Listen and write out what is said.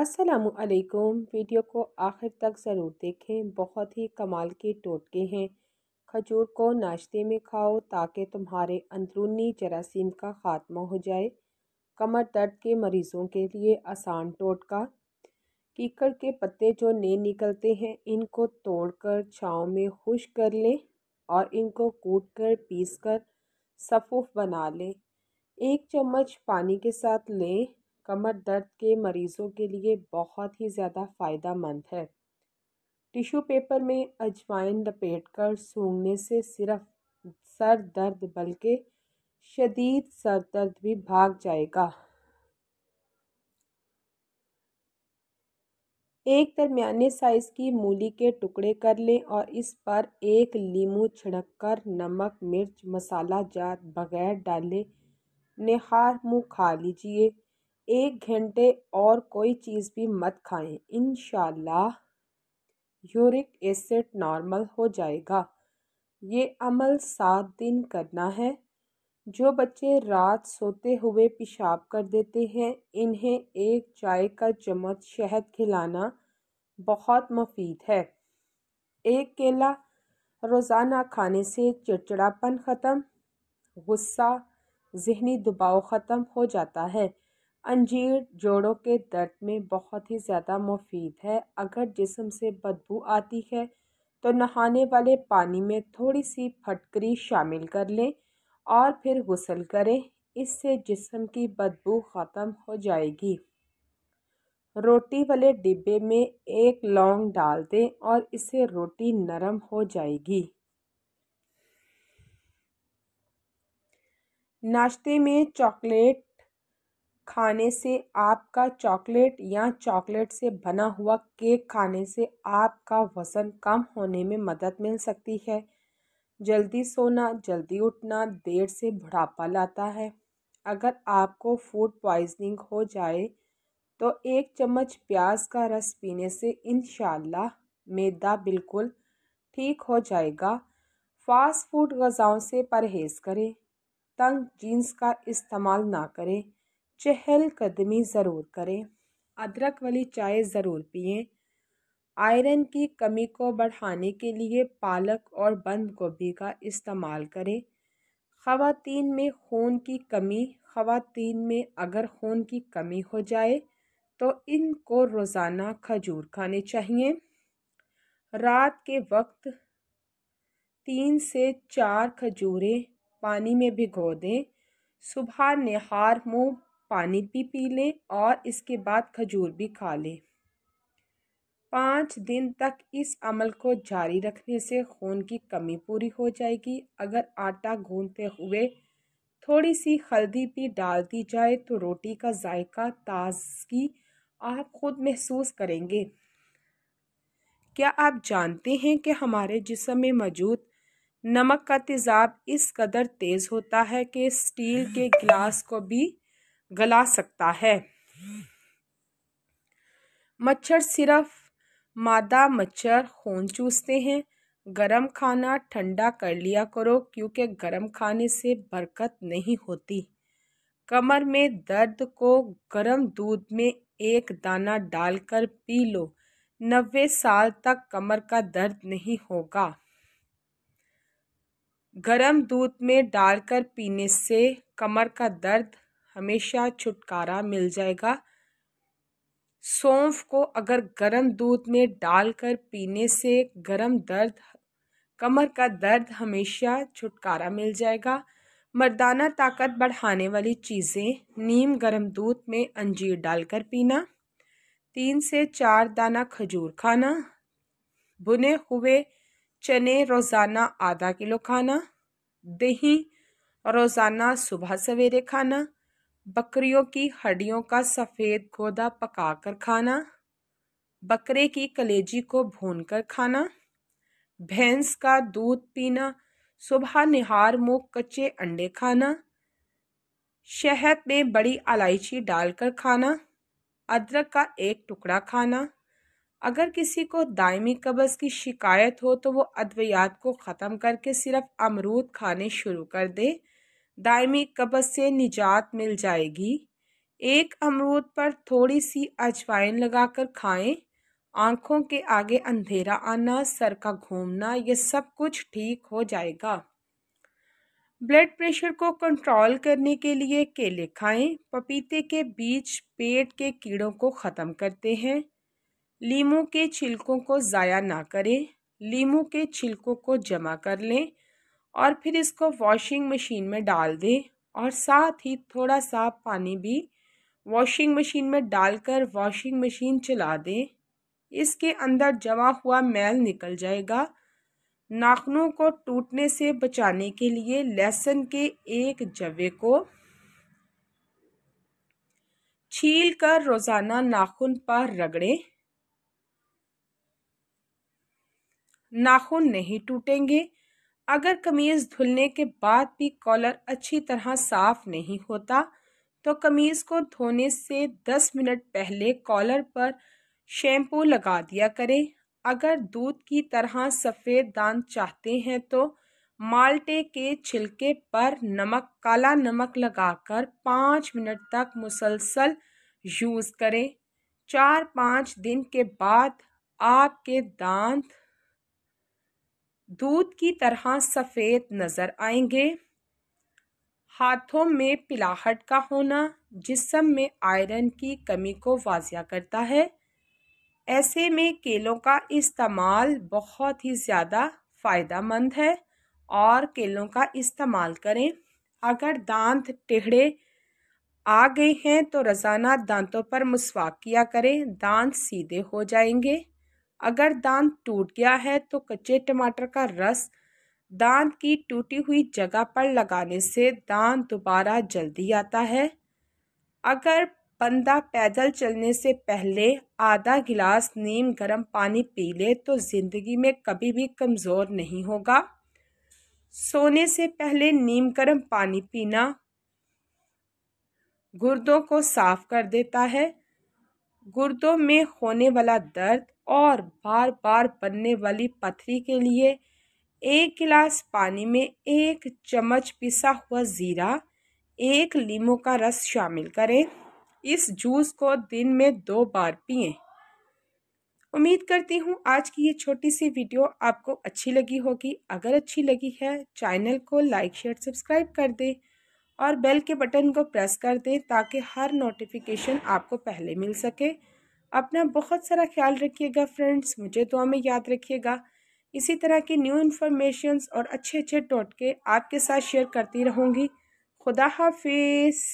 असलकुम वीडियो को आखिर तक ज़रूर देखें बहुत ही कमाल के टोटके हैं खजूर को नाश्ते में खाओ ताकि तुम्हारे अंदरूनी जरासीम का ख़ात्मा हो जाए कमर दर्द के मरीज़ों के लिए आसान टोटका कीकड़ के पत्ते जो नए निकलते हैं इनको तोड़कर छाँव में खुश कर लें और इनको कूट कर पीस कर सफ़ूफ बना लें एक चम्मच पानी के साथ लें कमर दर्द के मरीज़ों के लिए बहुत ही ज़्यादा फ़ायदा मंद है टिश्यू पेपर में अजवाइन लपेटकर सूंघने से सिर्फ सर दर्द बल्कि शदीद सर दर्द भी भाग जाएगा एक दरमियाने साइज़ की मूली के टुकड़े कर लें और इस पर एक लीमू छिड़क कर नमक मिर्च मसाला जात बगैर डालें निहार मुँह खा लीजिए एक घंटे और कोई चीज़ भी मत खाएं इन यूरिक एसिड नॉर्मल हो जाएगा ये अमल सात दिन करना है जो बच्चे रात सोते हुए पेशाब कर देते हैं इन्हें एक चाय का चम्मच शहद खिलाना बहुत मुफीद है एक केला रोज़ाना खाने से चिड़चिड़ापन ख़त्म गुस्सा जहनी दबाव ख़त्म हो जाता है अंजीर जोड़ों के दर्द में बहुत ही ज़्यादा मुफीद है अगर जिसम से बदबू आती है तो नहाने वाले पानी में थोड़ी सी फटकरी शामिल कर लें और फिर गसल करें इससे जिसम की बदबू ख़त्म हो जाएगी रोटी वाले डिब्बे में एक लौंग डाल दें और इससे रोटी नरम हो जाएगी नाश्ते में चॉकलेट खाने से आपका चॉकलेट या चॉकलेट से बना हुआ केक खाने से आपका वज़न कम होने में मदद मिल सकती है जल्दी सोना जल्दी उठना देर से बुढ़ापा लाता है अगर आपको फूड पॉइजनिंग हो जाए तो एक चम्मच प्याज का रस पीने से इन मैदा बिल्कुल ठीक हो जाएगा फास्ट फूड गज़ाओं से परहेज़ करें तंग जीन्स का इस्तेमाल ना करें चहलकदमी ज़रूर करें अदरक वाली चाय ज़रूर पिए आयरन की कमी को बढ़ाने के लिए पालक और बंद गोभी का इस्तेमाल करें खातन में खून की कमी खातन में अगर खून की कमी हो जाए तो इनको रोज़ाना खजूर खाने चाहिए रात के वक्त तीन से चार खजूरें पानी में भिगो दें सुबह नहार मुँह पानी भी पी लें और इसके बाद खजूर भी खा लें पाँच दिन तक इस अमल को जारी रखने से खून की कमी पूरी हो जाएगी अगर आटा गूंदते हुए थोड़ी सी हल्दी भी डाल दी जाए तो रोटी का जायका ताजगी आप खुद महसूस करेंगे क्या आप जानते हैं कि हमारे जिसम में मौजूद नमक का तेज़ाब इस कदर तेज़ होता है कि स्टील के गिलास को भी गला सकता है मच्छर सिर्फ मादा मच्छर खून चूसते हैं गरम खाना ठंडा कर लिया करो क्योंकि गरम खाने से बरकत नहीं होती कमर में दर्द को गरम दूध में एक दाना डालकर पी लो नब्बे साल तक कमर का दर्द नहीं होगा गरम दूध में डालकर पीने से कमर का दर्द हमेशा छुटकारा मिल जाएगा सौंफ को अगर गर्म दूध में डालकर पीने से गर्म दर्द कमर का दर्द हमेशा छुटकारा मिल जाएगा मर्दाना ताकत बढ़ाने वाली चीज़ें नीम गर्म दूध में अंजीर डालकर पीना तीन से चार दाना खजूर खाना भुने हुए चने रोज़ाना आधा किलो खाना दही रोज़ाना सुबह सवेरे खाना बकरियों की हड्डियों का सफ़ेद गोदा पकाकर खाना बकरे की कलेजी को भूनकर खाना भैंस का दूध पीना सुबह निहार मुँह कच्चे अंडे खाना शहद में बड़ी इलायची डालकर खाना अदरक का एक टुकड़ा खाना अगर किसी को दायमी कब्ज़ की शिकायत हो तो वो अद्वियात को ख़त्म करके सिर्फ अमरूद खाने शुरू कर दे दायमी कब्ज़ से निजात मिल जाएगी एक अमरूद पर थोड़ी सी अजवाइन लगाकर खाएं आंखों के आगे अंधेरा आना सर का घूमना ये सब कुछ ठीक हो जाएगा ब्लड प्रेशर को कंट्रोल करने के लिए केले खाएं पपीते के बीज पेट के कीड़ों को ख़त्म करते हैं लीमू के छिलकों को ज़ाया ना करें लीमू के छिलकों को जमा कर लें और फिर इसको वॉशिंग मशीन में डाल दें और साथ ही थोड़ा सा पानी भी वॉशिंग मशीन में डालकर वॉशिंग मशीन चला दें इसके अंदर जमा हुआ मैल निकल जाएगा नाखनों को टूटने से बचाने के लिए लहसुन के एक जवे को छील कर रोज़ाना नाखून पर रगड़ें नाखून नहीं टूटेंगे अगर कमीज़ धुलने के बाद भी कॉलर अच्छी तरह साफ़ नहीं होता तो कमीज़ को धोने से 10 मिनट पहले कॉलर पर शैम्पू लगा दिया करें अगर दूध की तरह सफ़ेद दान चाहते हैं तो माल्टे के छिलके पर नमक काला नमक लगाकर पाँच मिनट तक मुसलसल यूज़ करें चार पाँच दिन के बाद आपके दांत दूध की तरह सफ़ेद नज़र आएंगे हाथों में पिलाहट का होना जिसम में आयरन की कमी को वाजिया करता है ऐसे में केलों का इस्तेमाल बहुत ही ज़्यादा फ़ायदा मंद है और केलों का इस्तेमाल करें अगर दांत टेढ़े आ गए हैं तो रोज़ाना दांतों पर मसवाक किया करें दांत सीधे हो जाएंगे अगर दांत टूट गया है तो कच्चे टमाटर का रस दांत की टूटी हुई जगह पर लगाने से दांत दोबारा जल्दी आता है अगर बंदा पैदल चलने से पहले आधा गिलास नीम गर्म पानी पी ले तो ज़िंदगी में कभी भी कमज़ोर नहीं होगा सोने से पहले नीम गर्म पानी पीना गुर्दों को साफ कर देता है गुर्दों में होने वाला दर्द और बार बार बनने वाली पथरी के लिए एक गिलास पानी में एक चम्मच पिसा हुआ ज़ीरा एक लीम का रस शामिल करें इस जूस को दिन में दो बार पिएं उम्मीद करती हूँ आज की ये छोटी सी वीडियो आपको अच्छी लगी होगी अगर अच्छी लगी है चैनल को लाइक शेयर सब्सक्राइब कर दें और बेल के बटन को प्रेस कर दें ताकि हर नोटिफिकेशन आपको पहले मिल सके अपना बहुत सारा ख्याल रखिएगा फ्रेंड्स मुझे तो हमें याद रखिएगा इसी तरह की न्यू इन्फॉर्मेशन और अच्छे अच्छे टोटके आपके साथ शेयर करती रहूँगी खुदा हाफिज़